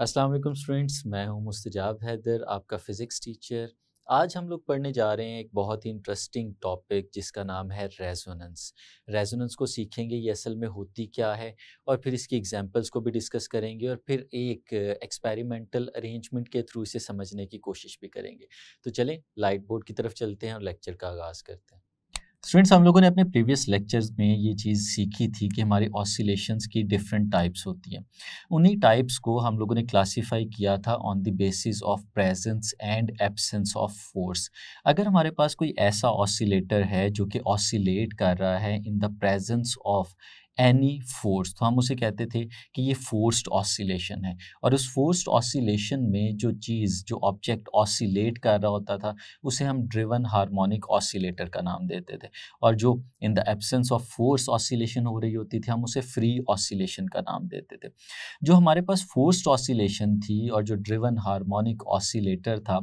अस्सलाम वालेकुम स्टूडेंट्स मैं हूं मुस्तजाब हैदर आपका फ़िज़िक्स टीचर आज हम लोग पढ़ने जा रहे हैं एक बहुत ही इंटरेस्टिंग टॉपिक जिसका नाम है रेजोनेंस रेजोनेंस को सीखेंगे ये असल में होती क्या है और फिर इसकी एग्जांपल्स को भी डिस्कस करेंगे और फिर एक एक्सपेरिमेंटल अरेंजमेंट के थ्रू इसे समझने की कोशिश भी करेंगे तो चलें लाइट बोर्ड की तरफ चलते हैं और लेक्चर का आगाज़ करते हैं स्टूडेंट्स हम लोगों ने अपने प्रीवियस लेक्चर्स में ये चीज़ सीखी थी कि हमारी ऑसिलेशंस की डिफरेंट टाइप्स होती हैं उन्हीं टाइप्स को हम लोगों ने क्लासिफाई किया था on the basis of presence and absence of force अगर हमारे पास कोई ऐसा ऑसिलेटर है जो कि ऑसिलेट कर रहा है in the presence of any force तो हम उसे कहते थे कि ये फोर्स्ड ऑसिलेशन है और उस फोर्स्ड ऑसिलेशन में जो चीज़ जो ऑब्जेक्ट ऑसिलेट कर रहा होता था उसे हम ड्रिवन हार्मोनिक ऑसिलेटर का नाम देते थे और जो in the absence of force oscillation हो रही होती थी हम उसे फ्री ऑसिलेशन का नाम देते थे जो हमारे पास फोर्स्ड ऑसिलेशन थी और जो ड्रिवन हारमोनिक ऑसिलेटर था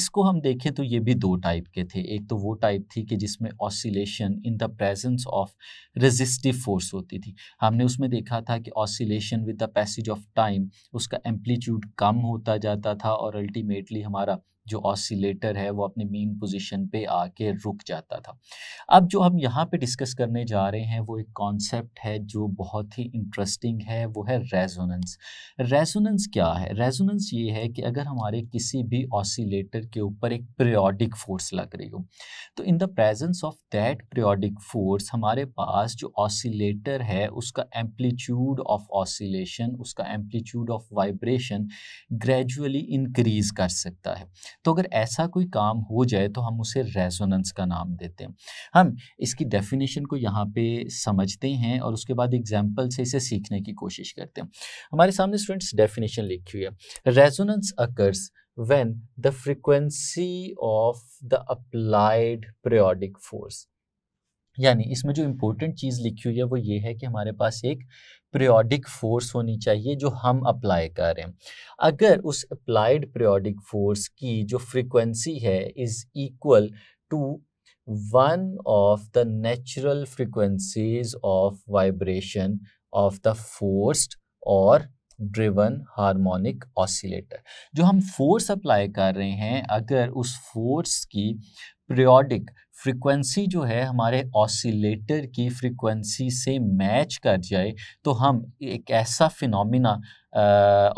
इसको हम देखें तो ये भी दो टाइप के थे एक तो वो टाइप थी कि जिसमें oscillation in the presence of resistive force होती होती थी हमने उसमें देखा था कि oscillation with the passage of time उसका एम्पलीट्यूड कम होता जाता था और अल्टीमेटली हमारा जो ऑसिलेटर है वो अपने मेन पोजीशन पे आके रुक जाता था अब जो हम यहाँ पे डिस्कस करने जा रहे हैं वो एक कॉन्सेप्ट है जो बहुत ही इंटरेस्टिंग है वो है रेजोनेंस रेजोनेंस क्या है रेजोनेंस ये है कि अगर हमारे किसी भी ऑसिलेटर के ऊपर एक प्रियोडिक फोर्स लग रही हो तो in the presence of that periodic force हमारे पास जो ऑसिलेटर है उसका एम्पलीट्यूड ऑफ ऑसिलेशन उसका amplitude of vibration gradually increase कर सकता है तो अगर ऐसा कोई काम हो जाए तो हम उसे रेजोनेंस का नाम देते हैं हम इसकी डेफिनेशन को यहाँ पे समझते हैं और उसके बाद एग्जाम्पल से इसे सीखने की कोशिश करते हैं हमारे सामने स्टूडेंट्स डेफिनेशन लिखी हुई है resonance occurs when the frequency of the applied periodic force यानी इसमें जो इम्पोर्टेंट चीज़ लिखी हुई है वो ये है कि हमारे पास एक प्रियोडिक फोर्स होनी चाहिए जो हम अप्लाई हम्म। कर रहे हैं अगर उस अप्लाइड प्रियोडिक फोर्स की जो फ्रीक्वेंसी है is equal to one of the natural frequencies of vibration of the forced और ड्रिवन हार्मोनिक ऑसिलेटर जो हम फोर्स अप्लाई कर रहे हैं अगर उस फोर्स की प्रियोडिक फ्रीक्वेंसी जो है हमारे ऑसिलेटर की फ्रीक्वेंसी से मैच कर जाए तो हम एक ऐसा फिनोमिना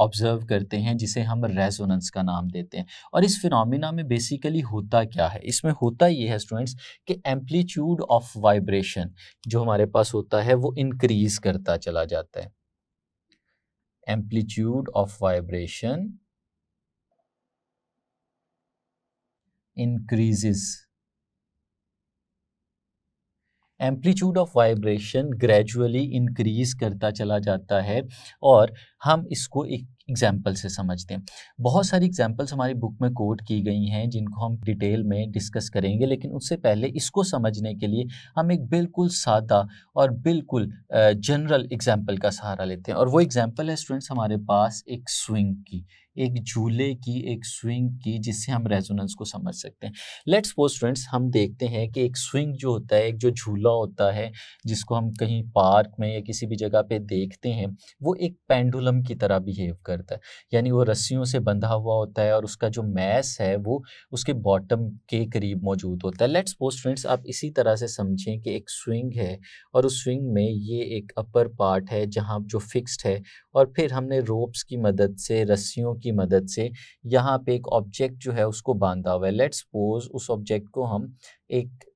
ऑब्ज़र्व uh, करते हैं जिसे हम रेजोनेंस का नाम देते हैं और इस फिनोमिना में बेसिकली होता क्या है इसमें होता ये है स्टूडेंट्स कि एम्पलीट्यूड ऑफ वाइब्रेशन जो हमारे पास होता है वो इंक्रीज़ करता चला जाता है amplitude of vibration increases amplitude of vibration gradually increase करता चला जाता है और हम इसको एक एग्जाम्पल से समझते हैं बहुत सारी एग्जाम्पल्स हमारी बुक में कोट की गई हैं जिनको हम डिटेल में डिस्कस करेंगे लेकिन उससे पहले इसको समझने के लिए हम एक बिल्कुल सादा और बिल्कुल जनरल एग्जाम्पल का सहारा लेते हैं और वो एग्जाम्पल है स्टूडेंट्स हमारे पास एक स्विंग की एक झूले की एक स्विंग की जिससे हम रेजोनेंस को समझ सकते हैं लेट्स सपोज फ्रेंड्स हम देखते हैं कि एक स्विंग जो होता है एक जो झूला होता है जिसको हम कहीं पार्क में या किसी भी जगह पे देखते हैं वो एक पेंडुलम की तरह बिहेव करता है यानी वो रस्सियों से बंधा हुआ होता है और उसका जो मैस है वो उसके बॉटम के करीब मौजूद होता है लेट्स सपोज फ्रेंड्स आप इसी तरह से समझें कि एक स्विंग है और उस स्विंग में ये एक अपर पार्ट है जहाँ जो फिक्स्ड है और फिर हमने रोप्स की मदद से रस्सियों की मदद से यहाँ पे एक ऑब्जेक्ट जो है उसको बांधा हुआ है लेट्स सपोज उस ऑब्जेक्ट को हम एक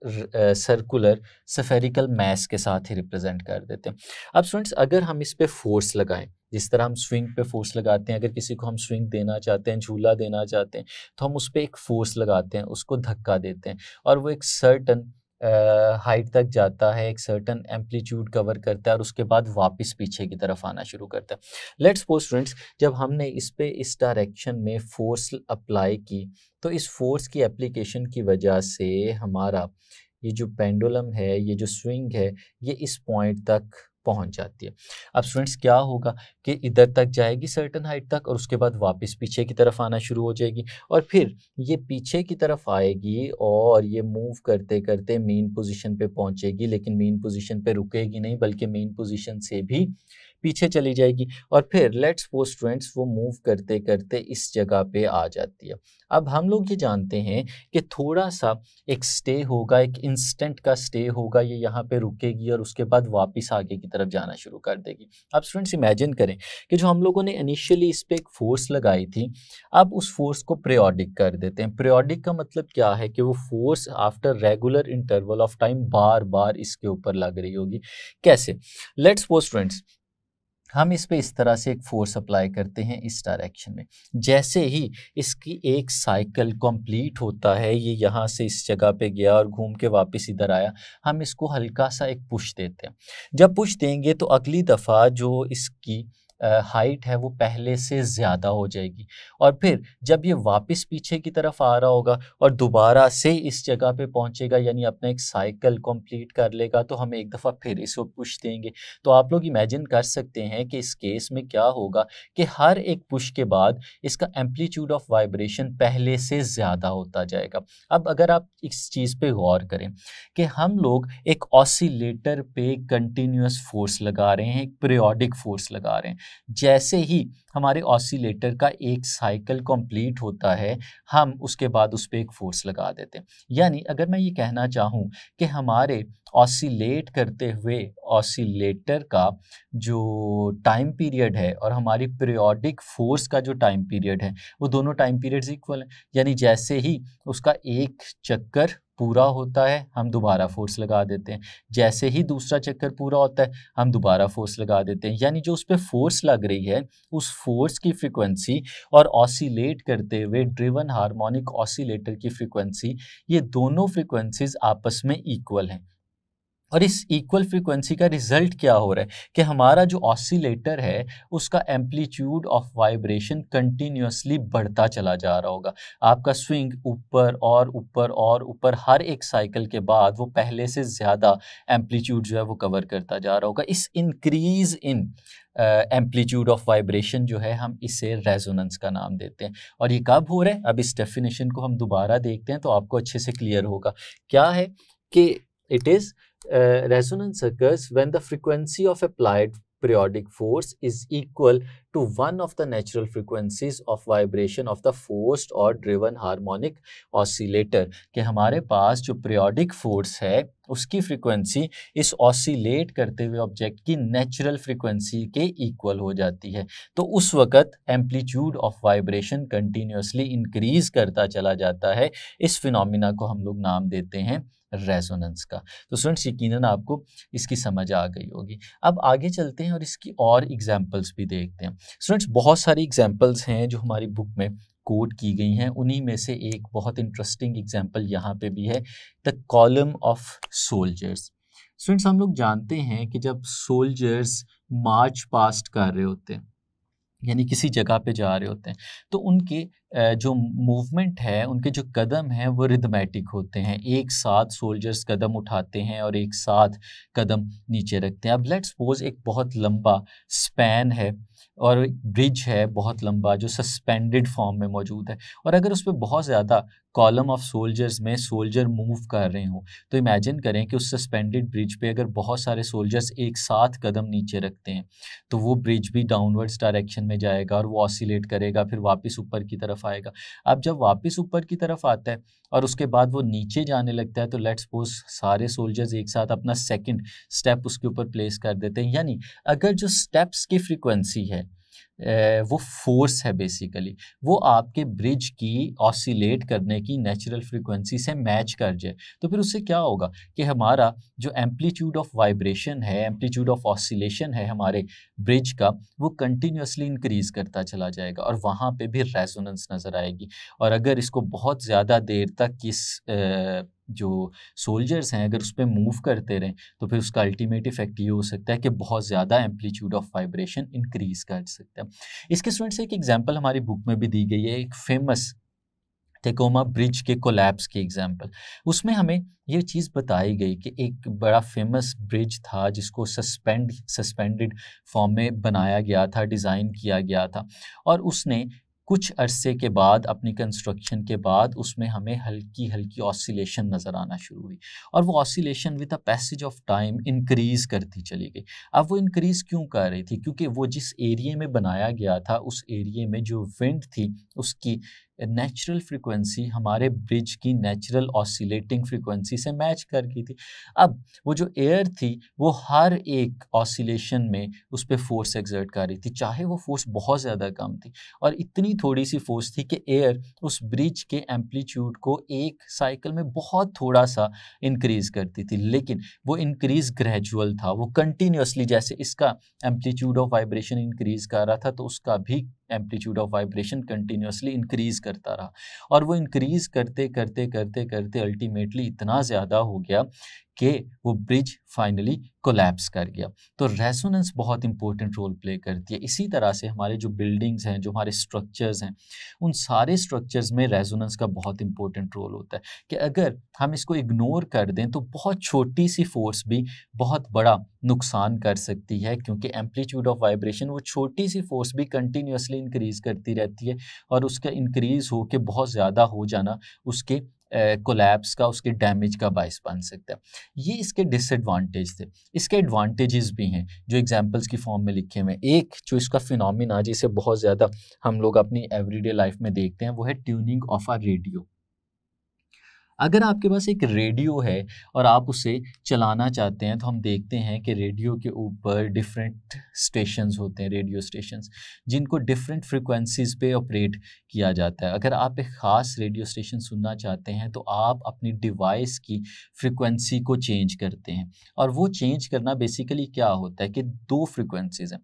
सर्कुलर सफेरिकल मैस के साथ ही रिप्रेजेंट कर देते हैं अब स्टूडेंट्स अगर हम इस पर फोर्स लगाएं जिस तरह हम स्विंग पे फोर्स लगाते हैं अगर किसी को हम स्विंग देना चाहते हैं झूला देना चाहते हैं तो हम उस पर एक फोर्स लगाते हैं उसको धक्का देते हैं और वो एक सर्टन हाइट तक जाता है एक सर्टन एम्पलीट्यूड कवर करता है और उसके बाद वापस पीछे की तरफ आना शुरू करता है लेट्स सपोज स्टूडेंट्स जब हमने इस पे इस डायरेक्शन में फोर्स अप्लाई की तो इस फोर्स की एप्लीकेशन की वजह से हमारा ये जो पेंडुलम है ये जो स्विंग है ये इस पॉइंट तक पहुंच जाती है अब स्टूडेंट्स क्या होगा कि इधर तक जाएगी सर्टन हाइट तक और उसके बाद वापस पीछे की तरफ आना शुरू हो जाएगी और फिर ये पीछे की तरफ आएगी और ये मूव करते करते मेन पोजीशन पे पहुंचेगी लेकिन मेन पोजीशन पे रुकेगी नहीं बल्कि मेन पोजीशन से भी पीछे चली जाएगी और फिर लेट्स वो स्टूडेंट्स वो मूव करते करते इस जगह पे आ जाती है अब हम लोग ये जानते हैं कि थोड़ा सा एक स्टे होगा एक इंस्टेंट का स्टे होगा ये यहाँ पे रुकेगी और उसके बाद वापस आगे की तरफ जाना शुरू कर देगी अब स्टूडेंट्स इमेजिन करें कि जो हम लोगों ने इनिशियली इस पर एक फोर्स लगाई थी अब उस फोर्स को प्रियोडिक कर देते हैं प्रियोडिक का मतलब क्या है कि वो force after regular interval of time बार बार इसके ऊपर लग रही होगी कैसे लेट्स वो स्टूडेंट्स हम इस पे इस तरह से एक फोर्स अप्लाई करते हैं इस डायरेक्शन में जैसे ही इसकी एक साइकिल कंप्लीट होता है ये यहाँ से इस जगह पे गया और घूम के वापस इधर आया हम इसको हल्का सा एक पुश देते हैं जब पुश देंगे तो अगली दफ़ा जो इसकी हाइट है वो पहले से ज़्यादा हो जाएगी और फिर जब ये वापस पीछे की तरफ आ रहा होगा और दोबारा से इस जगह पे पहुंचेगा यानी अपना एक साइकिल कंप्लीट कर लेगा तो हम एक दफ़ा फिर इसको पुश देंगे तो आप लोग इमेजिन कर सकते हैं कि इस केस में क्या होगा कि हर एक पुश के बाद इसका एम्पलीट्यूड ऑफ वाइब्रेशन पहले से ज़्यादा होता जाएगा अब अगर आप इस चीज़ पर गौर करें कि हम लोग एक ऑसिलेटर पे कंटिन्यूस फोर्स लगा रहे हैं एक पीरियोडिक फोर्स लगा रहे हैं जैसे ही हमारे ऑसिलेटर का एक साइकिल कंप्लीट होता है हम उसके बाद उस पर एक फोर्स लगा देते हैं यानी अगर मैं ये कहना चाहूँ कि हमारे ऑसिलेट करते हुए ऑसिलेटर का जो टाइम पीरियड है और हमारी पीरियोडिक फोर्स का जो टाइम पीरियड है वो दोनों टाइम पीरियड्स इक्वल हैं यानी जैसे ही उसका एक चक्कर पूरा होता है हम दोबारा फोर्स लगा देते हैं जैसे ही दूसरा चक्कर पूरा होता है हम दोबारा फोर्स लगा देते हैं यानी जो उस पर फोर्स लग रही है उस फोर्स की फ्रिक्वेंसी और ऑसिलेट करते हुए ड्रिवन हार्मोनिक ऑसिलेटर की फ्रिक्वेंसी ये दोनों फ्रिक्वेंसीज आपस में इक्वल हैं और इस इक्वल फ्रीक्वेंसी का रिजल्ट क्या हो रहा है कि हमारा जो ऑसिलेटर है उसका एम्पलीट्यूड ऑफ वाइब्रेशन कंटिन्यूसली बढ़ता चला जा रहा होगा आपका स्विंग ऊपर और ऊपर और ऊपर हर एक साइकिल के बाद वो पहले से ज़्यादा एम्पलीट्यूड जो है वो कवर करता जा रहा होगा इस increase in amplitude of vibration जो है हम इसे रेजोनेंस का नाम देते हैं और ये कब हो रहा है अब इस डेफिनेशन को हम दोबारा देखते हैं तो आपको अच्छे से क्लियर होगा क्या है कि it is uh, resonance occurs when the frequency of applied periodic force is equal to one of the natural frequencies of vibration of the forced or driven harmonic oscillator कि हमारे पास जो periodic force है उसकी frequency इस oscillate करते हुए object की natural frequency के equal हो जाती है तो उस वक़्त amplitude of vibration continuously increase करता चला जाता है इस phenomena को हम लोग नाम देते हैं रेजोनेंस का तो स्टूडेंट्स यकीन आपको इसकी समझ आ गई होगी अब आगे चलते हैं और इसकी और एग्जाम्पल्स भी देखते हैं स्टूडेंट्स बहुत सारी एग्जाम्पल्स हैं जो हमारी बुक में कोट की गई हैं उन्हीं में से एक बहुत इंटरेस्टिंग एग्जाम्पल यहाँ पे भी है the column of soldiers students हम लोग जानते हैं कि जब सोल्जर्स मार्च पास्ट कर रहे होते हैं यानी किसी जगह पे जा रहे होते हैं तो उनके जो मूवमेंट है उनके जो कदम हैं वो रिदमेटिक होते हैं एक साथ सोल्जर्स कदम उठाते हैं और एक साथ कदम नीचे रखते हैं अब लेट सपोज एक बहुत लंबा स्पैन है और ब्रिज है बहुत लंबा जो सस्पेंडेड फॉर्म में मौजूद है और अगर उस पर बहुत ज़्यादा कॉलम ऑफ सोल्जर्स में सोल्जर मूव कर रहे हो तो इमेजिन करें कि उस सस्पेंडेड ब्रिज पे अगर बहुत सारे सोल्जर्स एक साथ कदम नीचे रखते हैं तो वो ब्रिज भी डाउनवर्ड्स डायरेक्शन में जाएगा और वो ऑसिलेट करेगा फिर वापस ऊपर की तरफ तरफ आएगा अब जब वापस ऊपर की तरफ आता है और उसके बाद वो नीचे जाने लगता है तो लेट्स सपोज सारे सोल्जर्स एक साथ अपना सेकंड स्टेप उसके ऊपर प्लेस कर देते हैं यानी अगर जो स्टेप्स की फ्रीक्वेंसी है वो फोर्स है बेसिकली वो आपके ब्रिज की ऑसिलेट करने की नेचुरल फ्रिक्वेंसी से मैच कर जाए तो फिर उससे क्या होगा कि हमारा जो एम्पलीट्यूड ऑफ वाइब्रेशन है एम्पलीट्यूड ऑफ ऑसिलेशन है हमारे ब्रिज का वो कंटिन्यूसली इंक्रीज़ करता चला जाएगा और वहाँ पे भी रेजोनेंस नज़र आएगी और अगर इसको बहुत ज़्यादा देर तक इस जो सोल्जर्स हैं अगर उस पर मूव करते रहें तो फिर उसका अल्टीमेट इफेक्ट ये हो सकता है कि बहुत ज़्यादा एम्पलीट्यूड ऑफ वाइब्रेशन इंक्रीज कर सकता है इसके स्टूडेंट्स एक एग्जाम्पल हमारी बुक में भी दी गई है एक फेमस टेकोमा ब्रिज के कोलैप्स की एग्जांपल उसमें हमें ये चीज़ बताई गई कि एक बड़ा फेमस ब्रिज था जिसको सस्पेंड सस्पेंडेड फॉर्म में बनाया गया था डिज़ाइन किया गया था और उसने कुछ अरसे के बाद अपनी कंस्ट्रक्शन के बाद उसमें हमें हल्की हल्की ऑसिलेशन नज़र आना शुरू हुई और वो oscillation with the passage of time increase करती चली गई अब वो इंक्रीज़ क्यों कर रही थी क्योंकि वो जिस एरिए में बनाया गया था उस एरिए में जो विंड थी उसकी नेचुरल फ्रीक्वेंसी हमारे ब्रिज की नेचुरल ऑसिलेटिंग फ्रीक्वेंसी से मैच कर गई थी अब वो जो एयर थी वो हर एक ऑसिलेशन में उस पर फोर्स एग्जर्ट कर रही थी चाहे वो फोर्स बहुत ज़्यादा कम थी और इतनी थोड़ी सी फोर्स थी कि एयर उस ब्रिज के एम्पलीट्यूड को एक साइकिल में बहुत थोड़ा सा इंक्रीज़ करती थी लेकिन वो इंक्रीज़ ग्रेजुअल था वो कंटिन्यूसली जैसे इसका एम्पलीट्यूड ऑफ वाइब्रेशन इंक्रीज़ कर रहा था तो उसका भी amplitude of vibration continuously increase करता रहा और वो इंक्रीज़ करते करते करते करते अल्टीमेटली इतना ज़्यादा हो गया कि वो ब्रिज फाइनली कोलैप्स कर गया तो रेजोनेंस बहुत इंपॉर्टेंट रोल प्ले करती है इसी तरह से हमारे जो बिल्डिंग्स हैं जो हमारे स्ट्रक्चर्स हैं उन सारे स्ट्रक्चर्स में रेजोनेंस का बहुत इंपॉर्टेंट रोल होता है कि अगर हम इसको इग्नोर कर दें तो बहुत छोटी सी फोर्स भी बहुत बड़ा नुकसान कर सकती है क्योंकि एम्पलीट्यूड ऑफ वाइब्रेशन वो छोटी सी फोर्स भी कंटिन्यूसली इंक्रीज़ करती रहती है और उसका इंक्रीज़ हो के बहुत ज़्यादा हो जाना उसके कोलैप्स का उसके डैमेज का बायस बन सकता है ये इसके डिसएडवांटेज थे इसके एडवांटेजेस भी हैं जो एग्जांपल्स की फॉर्म में लिखे हुए हैं एक जो इसका फिनोमिना जिसे बहुत ज़्यादा हम लोग अपनी एवरीडे लाइफ में देखते हैं वो है ट्यूनिंग ऑफ आर रेडियो अगर आपके पास एक रेडियो है और आप उसे चलाना चाहते हैं तो हम देखते हैं कि रेडियो के ऊपर डिफरेंट स्टेशंस होते हैं रेडियो स्टेशंस जिनको डिफरेंट फ्रिक्वेंसीज पे ऑपरेट किया जाता है अगर आप एक ख़ास रेडियो स्टेशन सुनना चाहते हैं तो आप अपनी डिवाइस की फ्रिक्वेंसी को चेंज करते हैं और वो चेंज करना बेसिकली क्या होता है कि दो फ्रिक्वेंसीज हैं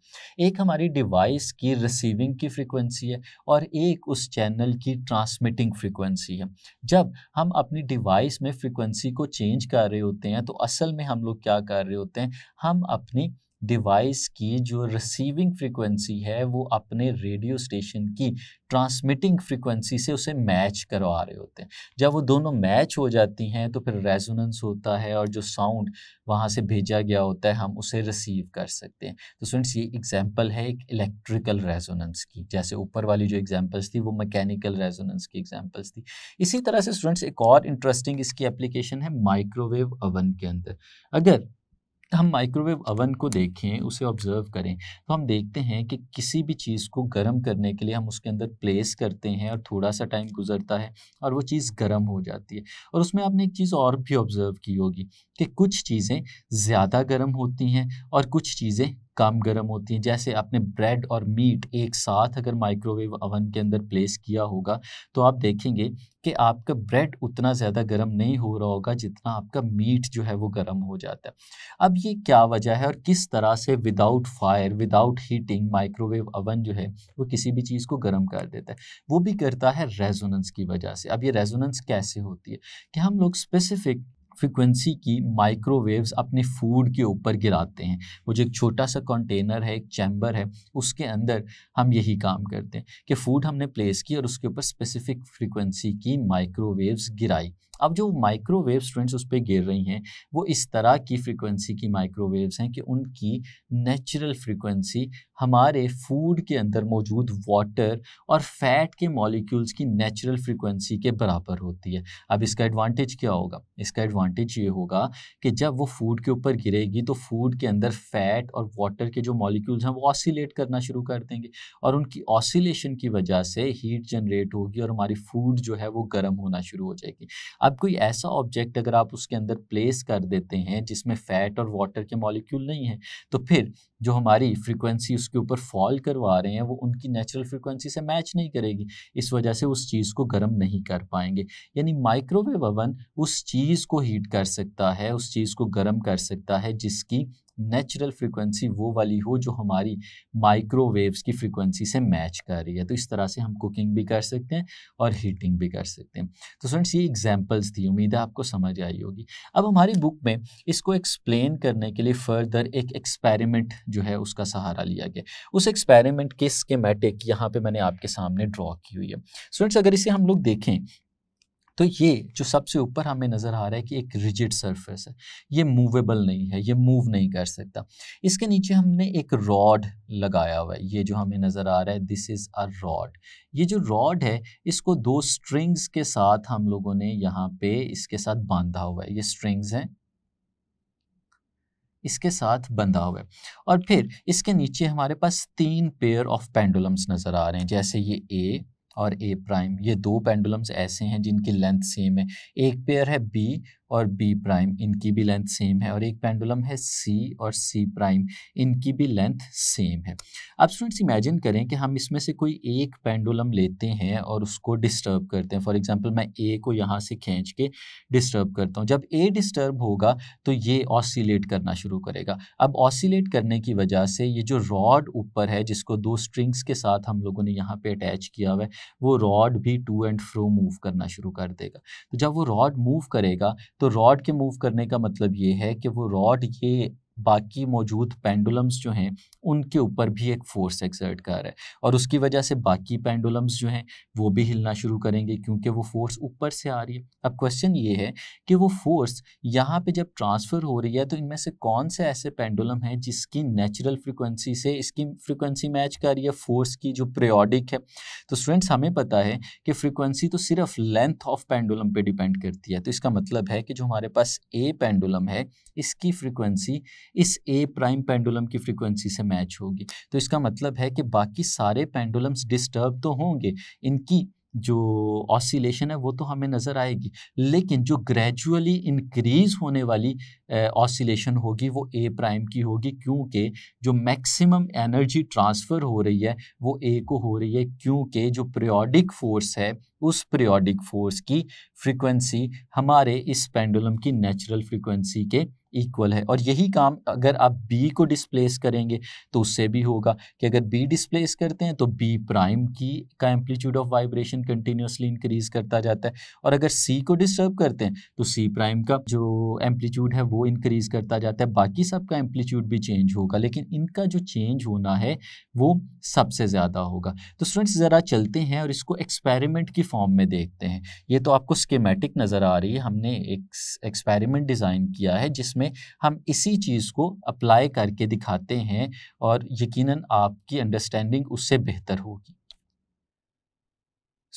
एक हमारी डिवाइस की रिसीविंग की फ्रिक्वेंसी है और एक उस चैनल की ट्रांसमिटिंग फ्रिक्वेंसी है जब हम अपनी डिवाइस में फ्रिक्वेंसी को चेंज कर रहे होते हैं तो असल में हम लोग क्या कर रहे होते हैं हम अपनी डिवाइस की जो रिसीविंग फ्रीक्वेंसी है वो अपने रेडियो स्टेशन की ट्रांसमिटिंग फ्रीक्वेंसी से उसे मैच करवा रहे होते हैं जब वो दोनों मैच हो जाती हैं तो फिर रेजोनेंस होता है और जो साउंड वहाँ से भेजा गया होता है हम उसे रिसीव कर सकते हैं तो स्टूडेंट्स ये एग्ज़ाम्पल है एक इलेक्ट्रिकल रेजोनेंस की जैसे ऊपर वाली जो एग्ज़ाम्पल्स थी वो मैकेनिकल रेजोनेंस की एग्जाम्पल्स थी इसी तरह से स्टूडेंट्स एक और इंटरेस्टिंग इसकी एप्लीकेशन है माइक्रोवेव अवन के अंदर अगर हम माइक्रोवेव अवन को देखें उसे ऑब्जर्व करें तो हम देखते हैं कि किसी भी चीज़ को गर्म करने के लिए हम उसके अंदर प्लेस करते हैं और थोड़ा सा टाइम गुजरता है और वो चीज़ गर्म हो जाती है और उसमें आपने एक चीज़ और भी ऑब्जर्व की होगी कि कुछ चीज़ें ज़्यादा गर्म होती हैं और कुछ चीज़ें कम गर्म होती हैं जैसे आपने ब्रेड और मीट एक साथ अगर माइक्रोवेव अवन के अंदर प्लेस किया होगा तो आप देखेंगे कि आपका ब्रेड उतना ज़्यादा गर्म नहीं हो रहा होगा जितना आपका मीट जो है वो गर्म हो जाता है अब ये क्या वजह है और किस तरह से without fire without heating microwave oven जो है वो किसी भी चीज़ को गर्म कर देता है वो भी करता है रेजोनेंस की वजह से अब ये रेजोनेंस कैसे होती है कि हम लोग स्पेसिफिक फ्रिक्वेंसी की माइक्रोवेव्स अपने फूड के ऊपर गिराते हैं वो जो एक छोटा सा कंटेनर है एक चैम्बर है उसके अंदर हम यही काम करते हैं कि फूड हमने प्लेस की और उसके ऊपर स्पेसिफिक फ्रिक्वेंसी की माइक्रोवेव्स गिराई अब जो माइक्रोवेव स्टूडेंट्स उस पर गिर रही हैं वो इस तरह की फ्रिक्वेंसी की माइक्रोवेव्स हैं कि उनकी नेचुरल फ्रिक्वेंसी हमारे फूड के अंदर मौजूद वाटर और फैट के मॉलिक्यूल्स की नेचुरल फ्रिक्वेंसी के बराबर होती है अब इसका एडवांटेज क्या होगा इसका एडवांटेज ये होगा कि जब वो फूड के ऊपर गिरेगी तो फूड के अंदर फैट और वाटर के जो मॉलिक्यूल्स हैं वो ऑसिलेट करना शुरू कर देंगे और उनकी ऑसिलेशन की वजह से हीट जनरेट होगी और हमारी फूड जो है वो गर्म होना शुरू हो जाएगी अब कोई ऐसा ऑब्जेक्ट अगर आप उसके अंदर प्लेस कर देते हैं जिसमें फ़ैट और वाटर के मॉलिक्यूल नहीं हैं तो फिर जो हमारी फ्रीक्वेंसी उसके ऊपर फॉल करवा रहे हैं वो उनकी नेचुरल फ्रीक्वेंसी से मैच नहीं करेगी इस वजह से उस चीज़ को गर्म नहीं कर पाएंगे यानी माइक्रोवेव अवन उस चीज़ को हीट कर सकता है उस चीज़ को गर्म कर सकता है जिसकी नेचुरल फ्रिक्वेंसी वो वाली हो जो हमारी माइक्रोवेव्स की फ्रिक्वेंसी से मैच कर रही है तो इस तरह से हम कुकिंग भी कर सकते हैं और हीटिंग भी कर सकते हैं तो फ्रेंड्स ये एग्जाम्पल्स थी उम्मीद है आपको समझ आई होगी अब हमारी बुक में इसको एक्सप्लेन करने के लिए फर्दर एक एक्सपेरिमेंट जो है उसका सहारा लिया गया उस एक्सपेरिमेंट के स्केमेटिक यहाँ पर मैंने आपके सामने ड्रॉ की हुई है फ्रेंड्स अगर इसे हम लोग देखें तो ये जो सबसे ऊपर हमें नज़र आ रहा है कि एक रिजिड सरफेस है ये मूवेबल नहीं है ये मूव नहीं कर सकता इसके नीचे हमने एक रॉड लगाया हुआ है ये जो हमें नज़र आ रहा है दिस इज़ अ रॉड ये जो रॉड है इसको दो स्ट्रिंग्स के साथ हम लोगों ने यहाँ पे इसके साथ बांधा हुआ है ये स्ट्रिंग्स हैं इसके साथ बंधा हुआ है और फिर इसके नीचे हमारे पास तीन पेयर ऑफ पेंडुलम्स नज़र आ रहे हैं जैसे ये ए और ए प्राइम ये दो पेंडुलम्स ऐसे हैं जिनकी लेंथ सेम है एक पेयर है बी और बी प्राइम इनकी भी लेंथ सेम है और एक पेंडुलम है सी और सी प्राइम इनकी भी लेंथ सेम है अब स्टूडेंट्स इमेजिन करें कि हम इसमें से कोई एक पेंडुलम लेते हैं और उसको डिस्टर्ब करते हैं फॉर एग्जांपल मैं ए को यहाँ से खींच के डिस्टर्ब करता हूँ जब ए डिस्टर्ब होगा तो ये ऑसिलेट करना शुरू करेगा अब ऑसिलेट करने की वजह से ये जो रॉड ऊपर है जिसको दो स्ट्रिंग्स के साथ हम लोगों ने यहाँ पर अटैच किया हुआ है वो रॉड भी टू एंड फ्रो मूव करना शुरू कर देगा तो जब वो रॉड मूव करेगा तो रॉड के मूव करने का मतलब ये है कि वो रॉड ये बाकी मौजूद पेंडुलम्स जो हैं उनके ऊपर भी एक फोर्स एक्सर्ट कर रहा है और उसकी वजह से बाकी पेंडुलम्स जो हैं वो भी हिलना शुरू करेंगे क्योंकि वो फोर्स ऊपर से आ रही है अब क्वेश्चन ये है कि वो फोर्स यहाँ पे जब ट्रांसफ़र हो रही है तो इनमें से कौन से ऐसे पेंडुलम हैं जिसकी नेचुरल फ्रिक्वेंसी से इसकी फ्रिक्वेंसी मैच कर रही है फोर्स की जो प्रियोडिक है तो स्टूडेंट्स हमें पता है कि फ्रिक्वेंसी तो सिर्फ लेंथ ऑफ पेंडुलम पर डिपेंड करती है तो इसका मतलब है कि जो हमारे पास ए पेंडुलम है इसकी फ्रिक्वेंसी इस ए प्राइम पेंडुलम की फ्रीक्वेंसी से मैच होगी तो इसका मतलब है कि बाकी सारे पेंडुलम्स डिस्टर्ब तो होंगे इनकी जो ऑसिलेशन है वो तो हमें नज़र आएगी लेकिन जो ग्रेजुअली इंक्रीज होने वाली ऑसिलेशन होगी वो ए प्राइम की होगी क्योंकि जो मैक्सिमम एनर्जी ट्रांसफ़र हो रही है वो ए को हो रही है क्योंकि जो प्रियोडिक फोर्स है उस प्रियोडिक फोर्स की फ्रीक्वेंसी हमारे इस पेंडुलम की नेचुरल फ्रीक्वेंसी के इक्वल है और यही काम अगर आप बी को डिस्प्लेस करेंगे तो उससे भी होगा कि अगर बी डिस्प्लेस करते हैं तो बी प्राइम की का amplitude of vibration continuously increase करता जाता है और अगर सी को डिस्टर्ब करते हैं तो सी प्राइम का जो एम्पलीट्यूड है वो इंक्रीज करता जाता है बाकी सबका एम्पलीट्यूड भी चेंज होगा लेकिन इनका जो चेंज होना है वो सबसे ज़्यादा होगा तो स्टूडेंट्स ज़रा चलते हैं और इसको एक्सपेरिमेंट की फॉर्म में देखते हैं ये तो आपको स्केमेटिक नज़र आ रही है हमने एक एक्सपेरिमेंट डिज़ाइन किया है जिसमें में हम इसी चीज़ को अप्लाई करके दिखाते हैं और यकीनन आपकी अंडरस्टैंडिंग उससे बेहतर होगी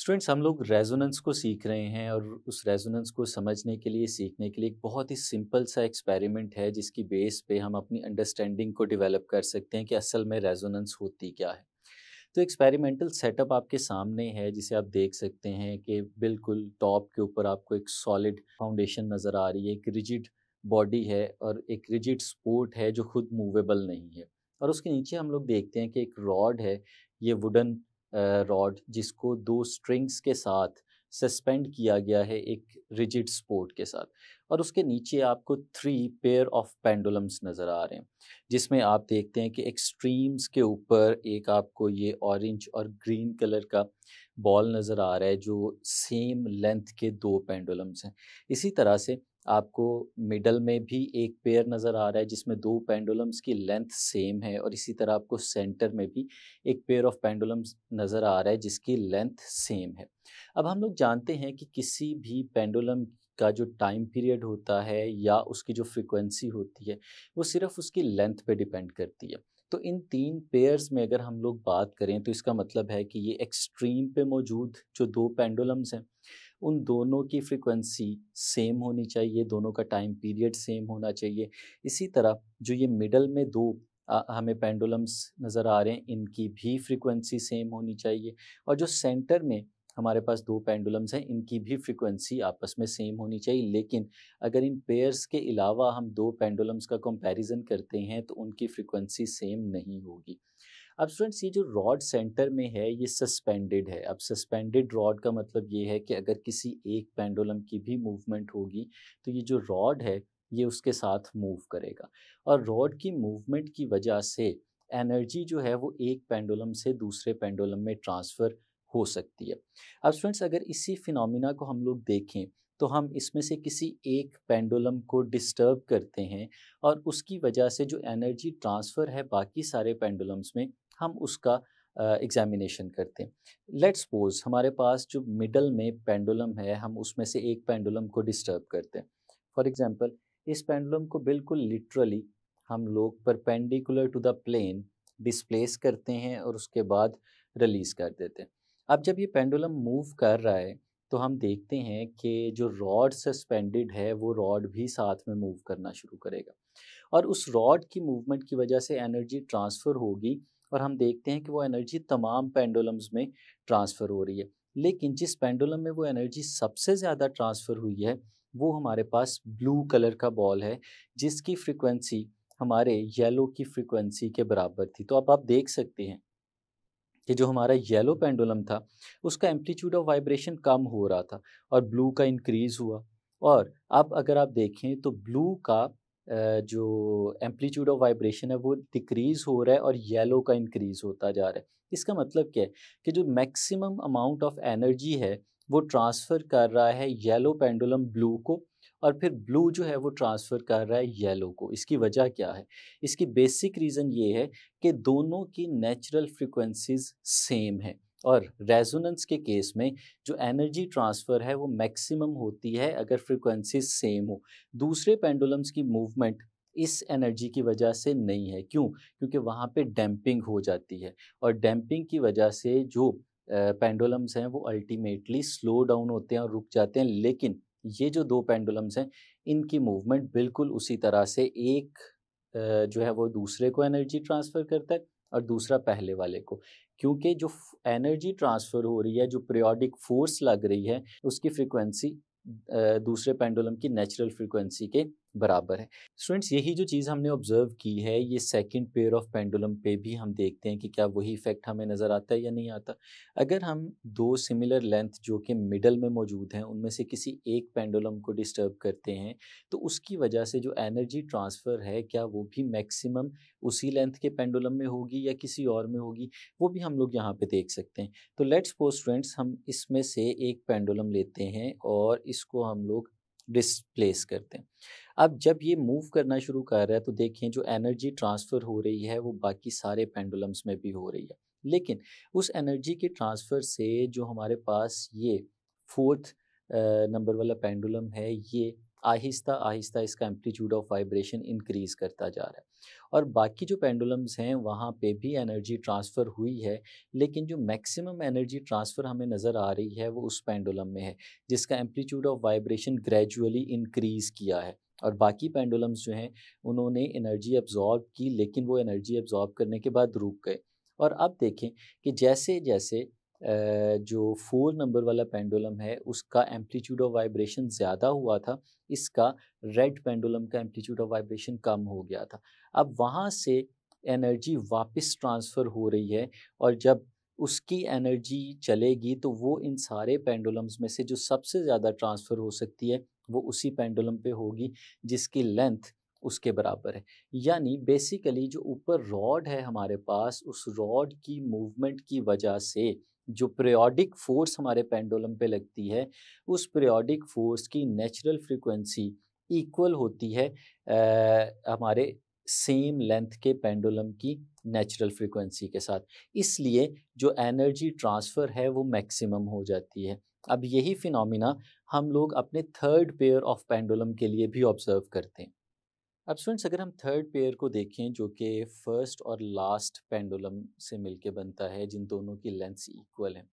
स्टूडेंट्स हम लोग रेजोनेंस को सीख रहे हैं और उस रेजोनेंस को समझने के लिए सीखने के लिए एक बहुत ही सिंपल सा एक्सपेरिमेंट है जिसकी बेस पे हम अपनी अंडरस्टैंडिंग को डेवलप कर सकते हैं कि असल में रेजोनेंस होती क्या है तो एक्सपेरिमेंटल सेटअप आपके सामने है जिसे आप देख सकते हैं कि बिल्कुल टॉप के ऊपर आपको एक सॉलिड फाउंडेशन नज़र आ रही है एक रिजिड बॉडी है और एक रिजिड स्पोर्ट है जो खुद मूवेबल नहीं है और उसके नीचे हम लोग देखते हैं कि एक रॉड है ये वुडन रॉड जिसको दो स्ट्रिंग्स के साथ सस्पेंड किया गया है एक रिजिड स्पोर्ट के साथ और उसके नीचे आपको थ्री पेयर ऑफ पेंडुलम्स नज़र आ रहे हैं जिसमें आप देखते हैं कि एक्सट्रीम्स के ऊपर एक आपको ये ऑरेंज और ग्रीन कलर का बॉल नज़र आ रहा है जो सेम लेंथ के दो पेंडुलम्स हैं इसी तरह से आपको मिडल में भी एक पेयर नज़र आ रहा है जिसमें दो पेंडुलम्स की लेंथ सेम है और इसी तरह आपको सेंटर में भी एक पेयर ऑफ पेंडुलम्स नज़र आ रहा है जिसकी लेंथ सेम है अब हम लोग जानते हैं कि किसी भी पेंडुलम का जो टाइम पीरियड होता है या उसकी जो फ्रिक्वेंसी होती है वो सिर्फ उसकी लेंथ पे डिपेंड करती है तो इन तीन पेयर्स में अगर हम लोग बात करें तो इसका मतलब है कि ये एक्सट्रीम पे मौजूद जो दो पेंडुलम्स हैं उन दोनों की फ्रिक्वेंसी सेम होनी चाहिए दोनों का टाइम पीरियड सेम होना चाहिए इसी तरह जो ये मिडल में दो आ, हमें पेंडुलम्स नज़र आ रहे हैं इनकी भी फ्रीक्वेंसी सेम होनी चाहिए और जो सेंटर में हमारे पास दो पेंडुलम्स हैं इनकी भी फ्रीक्वेंसी आपस में सेम होनी चाहिए लेकिन अगर इन पेयर्स के अलावा हम दो पेंडुलम्स का कंपैरिजन करते हैं तो उनकी फ्रिक्वेंसी सेम नहीं होगी अब स्टूडेंट्स ये जो रॉड सेंटर में है ये सस्पेंडेड है अब सस्पेंडेड रॉड का मतलब ये है कि अगर किसी एक पेंडुलम की भी मूवमेंट होगी तो ये जो रॉड है ये उसके साथ मूव करेगा और रॉड की मूवमेंट की वजह से एनर्जी जो है वो एक पेंडुलम से दूसरे पेंडुलम में ट्रांसफ़र हो सकती है अब स्टूडेंट्स अगर इसी फिनोमिना को हम लोग देखें तो हम इसमें से किसी एक पेंडुलम को डिस्टर्ब करते हैं और उसकी वजह से जो एनर्जी ट्रांसफ़र है बाकी सारे पेंडुलम्स में हम उसका एग्ज़ामिनेशन करते हैं लेट्स सपोज हमारे पास जो मिडल में पेंडुलम है हम उसमें से एक पेंडुलम को डिस्टर्ब करते हैं फॉर एग्जांपल इस पेंडुलम को बिल्कुल लिटरली हम लोग perpendicular to the plane displace करते हैं और उसके बाद रिलीज़ कर देते हैं अब जब ये पेंडुलम मूव कर रहा है तो हम देखते हैं कि जो रॉड सस्पेंडेड है वो रॉड भी साथ में मूव करना शुरू करेगा और उस रॉड की मूवमेंट की वजह से एनर्जी ट्रांसफ़र होगी और हम देखते हैं कि वो एनर्जी तमाम पेंडुलम्स में ट्रांसफ़र हो रही है लेकिन जिस पेंडुलम में वो एनर्जी सबसे ज़्यादा ट्रांसफ़र हुई है वो हमारे पास ब्लू कलर का बॉल है जिसकी फ्रिक्वेंसी हमारे येलो की फ्रिक्वेंसी के बराबर थी तो अब आप देख सकते हैं कि जो हमारा येलो पेंडुलम था उसका एम्पलीट्यूड ऑफ वाइब्रेशन कम हो रहा था और ब्लू का इंक्रीज़ हुआ और अब अगर आप देखें तो ब्लू का जो एम्पलीट्यूड ऑफ वाइब्रेशन है वो डिक्रीज़ हो रहा है और येलो का इंक्रीज़ होता जा रहा है इसका मतलब क्या है कि जो मैक्सिमम अमाउंट ऑफ एनर्जी है वो ट्रांसफ़र कर रहा है येलो पेंडुलम ब्लू को और फिर ब्लू जो है वो ट्रांसफ़र कर रहा है येलो को इसकी वजह क्या है इसकी बेसिक रीज़न ये है कि दोनों की नेचुरल फ्रिक्वेंसीज सेम हैं और रेजोनेंस के केस में जो एनर्जी ट्रांसफ़र है वो मैक्सिमम होती है अगर फ्रिक्वेंसी सेम हो दूसरे पेंडुलम्स की मूवमेंट इस एनर्जी की वजह से नहीं है क्यों क्योंकि वहाँ पे डैम्पिंग हो जाती है और डैम्पिंग की वजह से जो पेंडुलम्स हैं वो अल्टीमेटली स्लो डाउन होते हैं और रुक जाते हैं लेकिन ये जो दो पेंडुलम्स हैं इनकी मूवमेंट बिल्कुल उसी तरह से एक जो है वो दूसरे को एनर्जी ट्रांसफ़र करता है और दूसरा पहले वाले को क्योंकि जो एनर्जी ट्रांसफ़र हो रही है जो पीरियोडिक फोर्स लग रही है उसकी फ्रिक्वेंसी दूसरे पेंडुलम की नेचुरल फ्रिक्वेंसी के बराबर है स्टूडेंट्स यही जो चीज़ हमने ऑब्जर्व की है ये सेकंड पेयर ऑफ पेंडुलम पे भी हम देखते हैं कि क्या वही इफेक्ट हमें नज़र आता है या नहीं आता अगर हम दो सिमिलर लेंथ जो कि मिडल में मौजूद हैं उनमें से किसी एक पेंडुलम को डिस्टर्ब करते हैं तो उसकी वजह से जो एनर्जी ट्रांसफ़र है क्या वो भी मैक्सिमम उसी लेंथ के पेंडुलम में होगी या किसी और में होगी वो भी हम लोग यहाँ पर देख सकते हैं तो लेट्स पोस्ट स्टूडेंट्स हम इसमें से एक पेंडुलम लेते हैं और इसको हम लोग डिसप्लेस करते हैं अब जब ये मूव करना शुरू कर रहा है तो देखें जो एनर्जी ट्रांसफ़र हो रही है वो बाकी सारे पेंडुलम्स में भी हो रही है लेकिन उस एनर्जी के ट्रांसफ़र से जो हमारे पास ये फोर्थ नंबर वाला पेंडुलम है ये आहिस्ता आहिस्ता इसका एम्पलीट्यूड ऑफ वाइब्रेशन इंक्रीज़ करता जा रहा है और बाकी जो पेंडुलम्स हैं वहाँ पे भी एनर्जी ट्रांसफ़र हुई है लेकिन जो मैक्सिमम एनर्जी ट्रांसफ़र हमें नज़र आ रही है वो उस पेंडुलम में है जिसका amplitude of vibration gradually increase किया है और बाकी पेंडुलम्स जो हैं उन्होंने एनर्जी एब्जॉर्ब की लेकिन वो एनर्जी एब्जॉर्ब करने के बाद रुक गए और अब देखें कि जैसे जैसे जो फोर नंबर वाला पेंडुलम है उसका एम्पलीट्यूड ऑफ वाइब्रेशन ज़्यादा हुआ था इसका रेड पेंडुलम का एम्पलीट्यूड ऑफ वाइब्रेशन कम हो गया था अब वहाँ से एनर्जी वापस ट्रांसफ़र हो रही है और जब उसकी एनर्जी चलेगी तो वो इन सारे पेंडुलम्स में से जो सबसे ज़्यादा ट्रांसफ़र हो सकती है वो उसी पेंडुलम पे होगी जिसकी लेंथ उसके बराबर है यानी बेसिकली जो ऊपर रॉड है हमारे पास उस रॉड की मूवमेंट की वजह से जो प्रियोडिक फोर्स हमारे पेंडुलम पे लगती है उस पीरियोडिक फोर्स की नेचुरल फ्रीक्वेंसी इक्वल होती है आ, हमारे सेम लेंथ के पेंडुलम की नेचुरल फ्रीक्वेंसी के साथ इसलिए जो एनर्जी ट्रांसफ़र है वो मैक्सिमम हो जाती है अब यही फिनोमिना हम लोग अपने थर्ड पेयर ऑफ पेंडुलम के लिए भी ऑब्जर्व करते हैं अब स्टूडेंट्स अगर हम थर्ड पेयर को देखें जो कि फर्स्ट और लास्ट पेंडुलम से मिलके बनता है जिन दोनों की लेंथ्स इक्वल हैं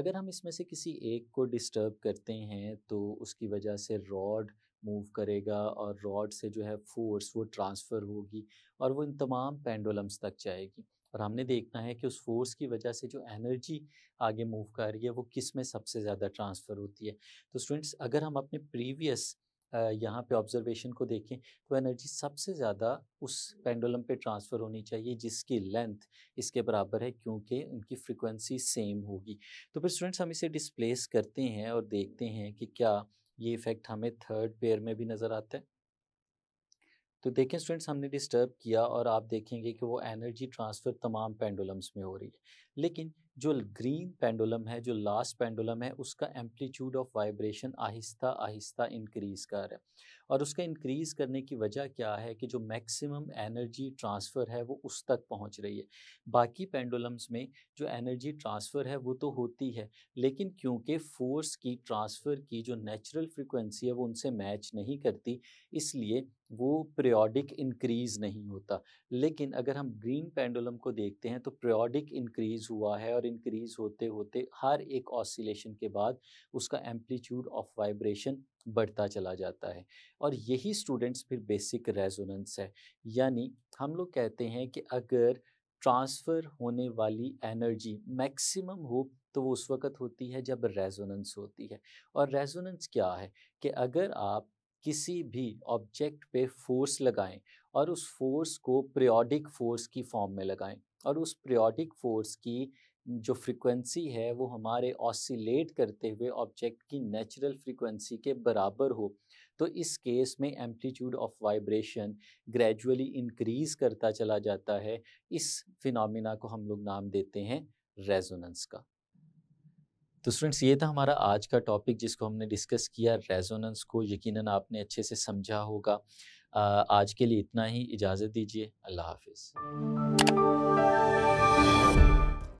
अगर हम इसमें से किसी एक को डिस्टर्ब करते हैं तो उसकी वजह से रॉड मूव करेगा और रॉड से जो है फोर्स वो ट्रांसफ़र होगी और वो इन तमाम पेंडुलम्स तक जाएगी और हमने देखना है कि उस फोर्स की वजह से जो एनर्जी आगे मूव कर रही है वो किस में सबसे ज़्यादा ट्रांसफ़र होती है तो स्टूडेंट्स अगर हम अपने प्रीवियस यहाँ पे ऑब्जर्वेशन को देखें तो एनर्जी सबसे ज़्यादा उस पेंडुलम पे ट्रांसफ़र होनी चाहिए जिसकी लेंथ इसके बराबर है क्योंकि उनकी फ्रीक्वेंसी सेम होगी तो फिर स्टूडेंट्स हम इसे डिस्प्लेस करते हैं और देखते हैं कि क्या ये इफ़ेक्ट हमें थर्ड पेयर में भी नज़र आता है तो देखें स्टूडेंट्स हमने डिस्टर्ब किया और आप देखेंगे कि वो एनर्जी ट्रांसफ़र तमाम पेंडुलम्स में हो रही है लेकिन जो ग्रीन पेंडुलम है जो लास्ट पेंडुलम है उसका एम्पलीट्यूड ऑफ वाइब्रेशन आहिस्ता आहिस्ता इंक्रीज़ कर रहा है और उसका इंक्रीज़ करने की वजह क्या है कि जो मैक्सिमम एनर्जी ट्रांसफ़र है वो उस तक पहुंच रही है बाकी पेंडुलम्स में जो एनर्जी ट्रांसफ़र है वो तो होती है लेकिन क्योंकि फोर्स की ट्रांसफ़र की जो नेचुरल फ्रिक्वेंसी है वो उनसे मैच नहीं करती इसलिए वो प्रियोडिक इंक्रीज़ नहीं होता लेकिन अगर हम ग्रीन पेंडुलम को देखते हैं तो प्रियोडिक इंक्रीज़ हुआ है और इंक्रीज़ होते होते हर एक ऑसिलेशन के बाद उसका एम्पलीट्यूड ऑफ वाइब्रेशन बढ़ता चला जाता है और यही स्टूडेंट्स फिर बेसिक रेजोनेंस है यानी हम लोग कहते हैं कि अगर ट्रांसफ़र होने वाली एनर्जी मैक्सिमम हो तो वो उस वक़्त होती है जब रेजोनेंस होती है और रेजोनेंस क्या है कि अगर आप किसी भी ऑब्जेक्ट पे फोर्स लगाएं और उस फोर्स को प्रियोडिक फोर्स की फॉर्म में लगाएं और उस प्रियोडिक फोर्स की जो फ्रीक्वेंसी है वो हमारे ऑसिलेट करते हुए ऑब्जेक्ट की नेचुरल फ्रीक्वेंसी के बराबर हो तो इस केस में amplitude of vibration gradually increase करता चला जाता है इस फिनोमिना को हम लोग नाम देते हैं रेजोनेंस का तो स्टूडेंट्स ये था हमारा आज का टॉपिक जिसको हमने डिस्कस किया रेजोनेंस को यकीनन आपने अच्छे से समझा होगा आज के लिए इतना ही इजाज़त दीजिए अल्लाह हाफिज़